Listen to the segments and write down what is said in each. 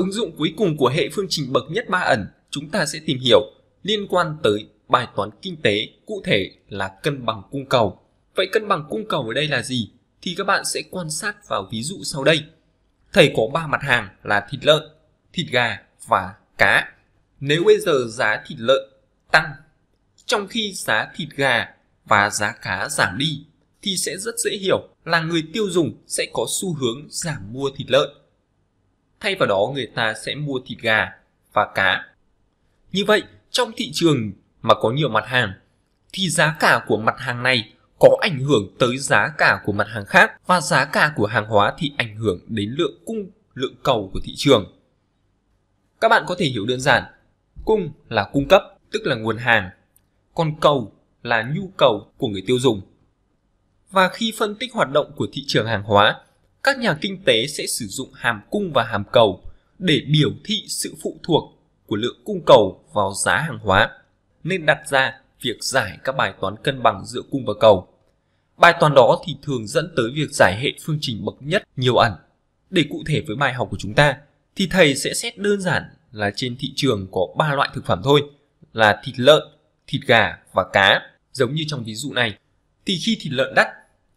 ứng dụng cuối cùng của hệ phương trình bậc nhất ba ẩn chúng ta sẽ tìm hiểu liên quan tới bài toán kinh tế cụ thể là cân bằng cung cầu. Vậy cân bằng cung cầu ở đây là gì? Thì các bạn sẽ quan sát vào ví dụ sau đây. Thầy có 3 mặt hàng là thịt lợn, thịt gà và cá. Nếu bây giờ giá thịt lợn tăng, trong khi giá thịt gà và giá cá giảm đi, thì sẽ rất dễ hiểu là người tiêu dùng sẽ có xu hướng giảm mua thịt lợn thay vào đó người ta sẽ mua thịt gà và cá. Như vậy, trong thị trường mà có nhiều mặt hàng, thì giá cả của mặt hàng này có ảnh hưởng tới giá cả của mặt hàng khác và giá cả của hàng hóa thì ảnh hưởng đến lượng cung, lượng cầu của thị trường. Các bạn có thể hiểu đơn giản, cung là cung cấp, tức là nguồn hàng, còn cầu là nhu cầu của người tiêu dùng. Và khi phân tích hoạt động của thị trường hàng hóa các nhà kinh tế sẽ sử dụng hàm cung và hàm cầu để biểu thị sự phụ thuộc của lượng cung cầu vào giá hàng hóa, nên đặt ra việc giải các bài toán cân bằng giữa cung và cầu. Bài toán đó thì thường dẫn tới việc giải hệ phương trình bậc nhất nhiều ẩn. Để cụ thể với bài học của chúng ta, thì thầy sẽ xét đơn giản là trên thị trường có 3 loại thực phẩm thôi, là thịt lợn, thịt gà và cá, giống như trong ví dụ này. Thì khi thịt lợn đắt,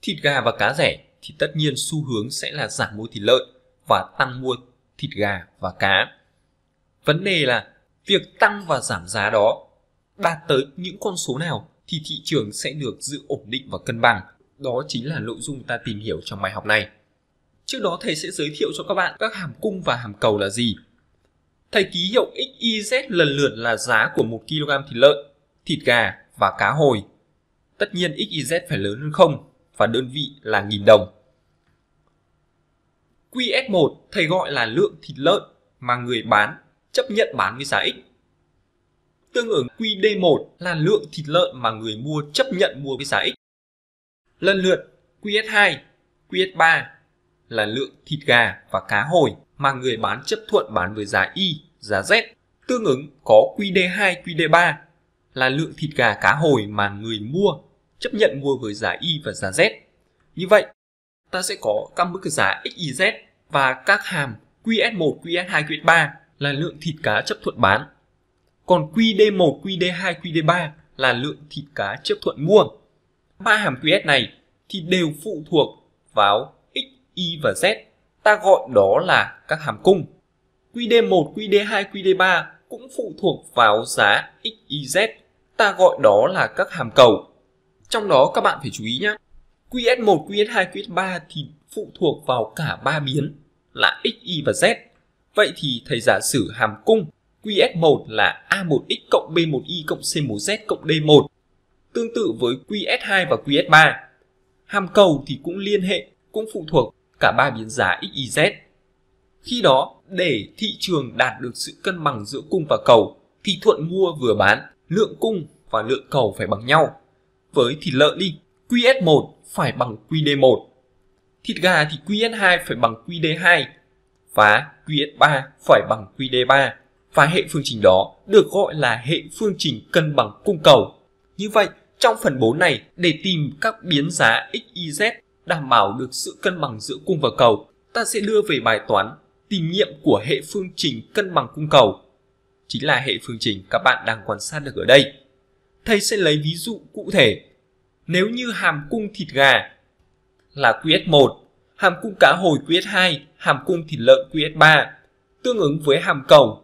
thịt gà và cá rẻ thì tất nhiên xu hướng sẽ là giảm mua thịt lợn và tăng mua thịt gà và cá. Vấn đề là việc tăng và giảm giá đó đạt tới những con số nào thì thị trường sẽ được giữ ổn định và cân bằng. Đó chính là nội dung ta tìm hiểu trong bài học này. Trước đó thầy sẽ giới thiệu cho các bạn các hàm cung và hàm cầu là gì. Thầy ký hiệu XYZ lần lượt là giá của 1 kg thịt lợn, thịt gà và cá hồi. Tất nhiên XYZ phải lớn hơn không và đơn vị là nghìn đồng. QS1 thầy gọi là lượng thịt lợn mà người bán chấp nhận bán với giá X. Tương ứng QD1 là lượng thịt lợn mà người mua chấp nhận mua với giá X. Lần lượt QS2, QS3 là lượng thịt gà và cá hồi mà người bán chấp thuận bán với giá Y, giá Z. Tương ứng có QD2, QD3 là lượng thịt gà cá hồi mà người mua chấp nhận mua với giá Y và giá Z. Như vậy, ta sẽ có các mức giá XYZ và các hàm QS1, QS2, QS3 là lượng thịt cá chấp thuận bán. Còn QD1, QD2, QD3 là lượng thịt cá chấp thuận mua. Ba hàm QS này thì đều phụ thuộc vào X, Y và Z. Ta gọi đó là các hàm cung. QD1, QD2, QD3 cũng phụ thuộc vào giá X, Y, Z. Ta gọi đó là các hàm cầu. Trong đó các bạn phải chú ý nhé. QS1, QS2, QS3 thì phụ thuộc vào cả ba biến là x, y và z. Vậy thì thầy giả sử hàm cung QS1 là A1x cộng B1y cộng C1z cộng D1. Tương tự với QS2 và QS3, hàm cầu thì cũng liên hệ, cũng phụ thuộc cả ba biến giá x, y, z. Khi đó, để thị trường đạt được sự cân bằng giữa cung và cầu, thì thuận mua vừa bán, lượng cung và lượng cầu phải bằng nhau với thịt lợn đi, QS1 phải bằng QD1. Thịt gà thì QS2 phải bằng QD2 và QS3 phải bằng QD3 và hệ phương trình đó được gọi là hệ phương trình cân bằng cung cầu. Như vậy, trong phần 4 này, để tìm các biến giá x, y, z đảm bảo được sự cân bằng giữa cung và cầu, ta sẽ đưa về bài toán tìm nghiệm của hệ phương trình cân bằng cung cầu. Chính là hệ phương trình các bạn đang quan sát được ở đây thầy sẽ lấy ví dụ cụ thể. Nếu như hàm cung thịt gà là QS1, hàm cung cá hồi QS2, hàm cung thịt lợn QS3, tương ứng với hàm cầu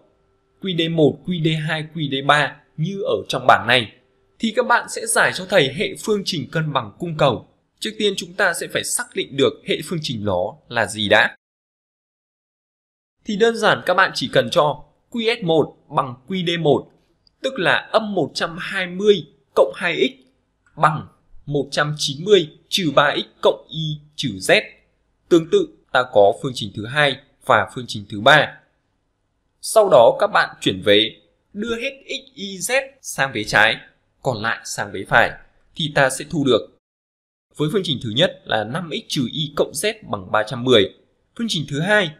QD1, QD2, QD3 như ở trong bảng này, thì các bạn sẽ giải cho thầy hệ phương trình cân bằng cung cầu. Trước tiên chúng ta sẽ phải xác định được hệ phương trình đó là gì đã. Thì đơn giản các bạn chỉ cần cho QS1 bằng QD1 tức là âm 120 cộng 2x bằng 190 trừ 3x cộng y trừ z. Tương tự, ta có phương trình thứ hai và phương trình thứ ba. Sau đó các bạn chuyển vế, đưa hết x, y, z sang vế trái, còn lại sang vế phải, thì ta sẽ thu được. Với phương trình thứ nhất là 5x trừ y cộng z bằng 310. Phương trình thứ hai,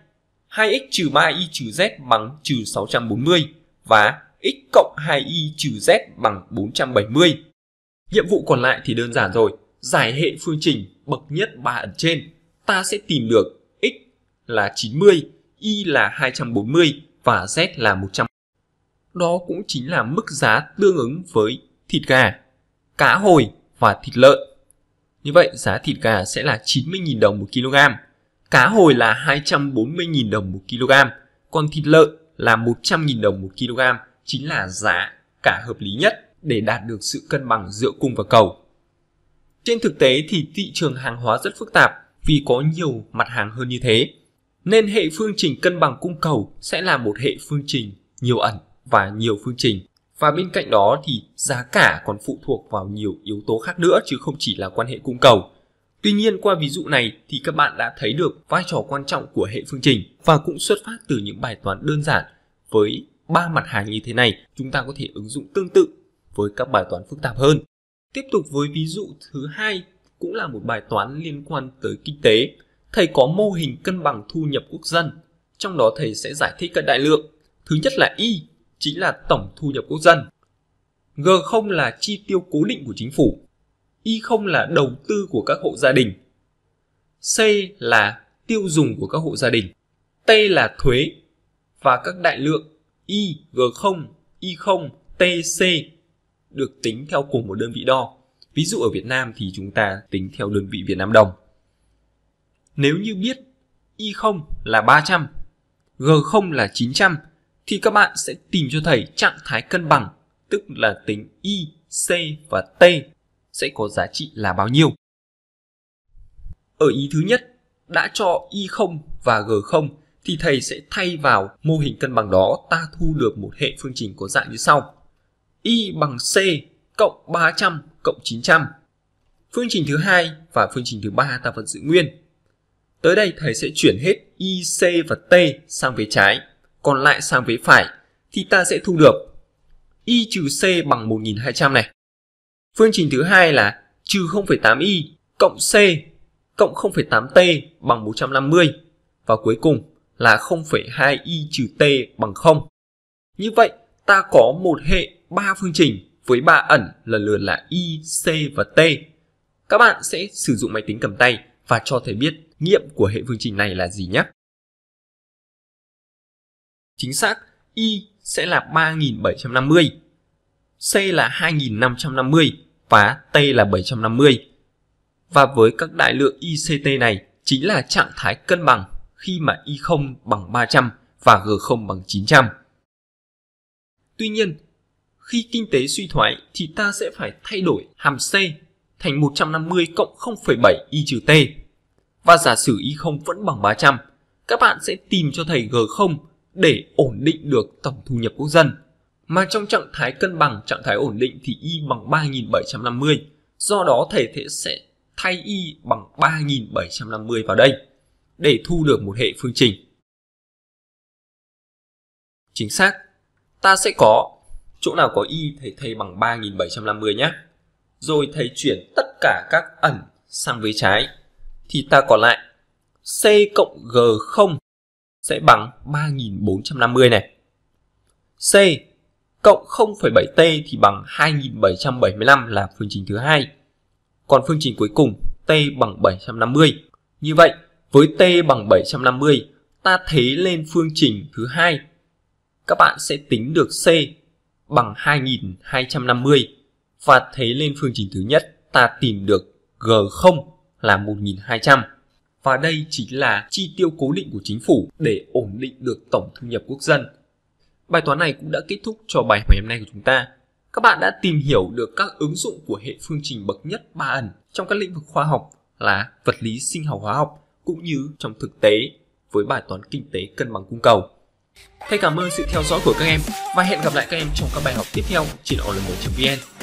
2x trừ 3y trừ z bằng trừ 640 và x cộng 2y trừ z bằng 470. Nhiệm vụ còn lại thì đơn giản rồi, giải hệ phương trình bậc nhất ba ẩn trên, ta sẽ tìm được x là 90, y là 240 và z là 100. Đó cũng chính là mức giá tương ứng với thịt gà, cá hồi và thịt lợn. Như vậy giá thịt gà sẽ là 90.000 đồng một kg, cá hồi là 240.000 đồng một kg, còn thịt lợn là 100.000 đồng một kg chính là giá cả hợp lý nhất để đạt được sự cân bằng giữa cung và cầu. Trên thực tế thì thị trường hàng hóa rất phức tạp vì có nhiều mặt hàng hơn như thế, nên hệ phương trình cân bằng cung cầu sẽ là một hệ phương trình nhiều ẩn và nhiều phương trình. Và bên cạnh đó thì giá cả còn phụ thuộc vào nhiều yếu tố khác nữa chứ không chỉ là quan hệ cung cầu. Tuy nhiên qua ví dụ này thì các bạn đã thấy được vai trò quan trọng của hệ phương trình và cũng xuất phát từ những bài toán đơn giản với ba mặt hàng như thế này, chúng ta có thể ứng dụng tương tự với các bài toán phức tạp hơn. Tiếp tục với ví dụ thứ hai cũng là một bài toán liên quan tới kinh tế. Thầy có mô hình cân bằng thu nhập quốc dân, trong đó thầy sẽ giải thích các đại lượng. Thứ nhất là Y, chính là tổng thu nhập quốc dân. G0 là chi tiêu cố định của chính phủ. Y0 là đầu tư của các hộ gia đình. C là tiêu dùng của các hộ gia đình. T là thuế và các đại lượng y, G0, Y0, TC được tính theo cùng một đơn vị đo. Ví dụ ở Việt Nam thì chúng ta tính theo đơn vị Việt Nam đồng. Nếu như biết Y0 là 300, G0 là 900 thì các bạn sẽ tìm cho thầy trạng thái cân bằng, tức là tính Y, C và T sẽ có giá trị là bao nhiêu. Ở ý thứ nhất, đã cho Y0 và G0 thì thầy sẽ thay vào mô hình cân bằng đó ta thu được một hệ phương trình có dạng như sau. Y bằng C cộng 300 cộng 900. Phương trình thứ hai và phương trình thứ ba ta vẫn giữ nguyên. Tới đây thầy sẽ chuyển hết Y, C và T sang phía trái, còn lại sang phía phải thì ta sẽ thu được Y trừ C bằng 1200 này. Phương trình thứ hai là trừ 0,8Y cộng C cộng 0,8T bằng 150 và cuối cùng là 02 y trừ t bằng 0. Như vậy, ta có một hệ 3 phương trình với 3 ẩn lần lượt là y, c và t. Các bạn sẽ sử dụng máy tính cầm tay và cho thầy biết nghiệm của hệ phương trình này là gì nhé. Chính xác, y sẽ là 3750, c là 2550 và t là 750. Và với các đại lượng y, c, t này chính là trạng thái cân bằng khi mà Y0 bằng 300 và G0 bằng 900. Tuy nhiên, khi kinh tế suy thoái thì ta sẽ phải thay đổi hàm C thành 150 cộng 0,7 y trừ t. Và giả sử y0 vẫn bằng 300, các bạn sẽ tìm cho thầy g0 để ổn định được tổng thu nhập quốc dân. Mà trong trạng thái cân bằng, trạng thái ổn định thì y bằng 3750. Do đó thầy sẽ thay y bằng 3750 vào đây để thu được một hệ phương trình. Chính xác, ta sẽ có chỗ nào có y thầy thay bằng 3750 nhé. Rồi thầy chuyển tất cả các ẩn sang với trái thì ta còn lại C cộng G0 sẽ bằng 3450 này. C cộng 0,7t thì bằng 2775 là phương trình thứ hai. Còn phương trình cuối cùng t bằng 750. Như vậy với t bằng 750, ta thế lên phương trình thứ hai. Các bạn sẽ tính được c bằng 2250 và thế lên phương trình thứ nhất ta tìm được g0 là 1200. Và đây chính là chi tiêu cố định của chính phủ để ổn định được tổng thu nhập quốc dân. Bài toán này cũng đã kết thúc cho bài hỏi hôm nay của chúng ta. Các bạn đã tìm hiểu được các ứng dụng của hệ phương trình bậc nhất ba ẩn trong các lĩnh vực khoa học là vật lý sinh học hóa học, cũng như trong thực tế với bài toán kinh tế cân bằng cung cầu. Thầy cảm ơn sự theo dõi của các em và hẹn gặp lại các em trong các bài học tiếp theo trên online vn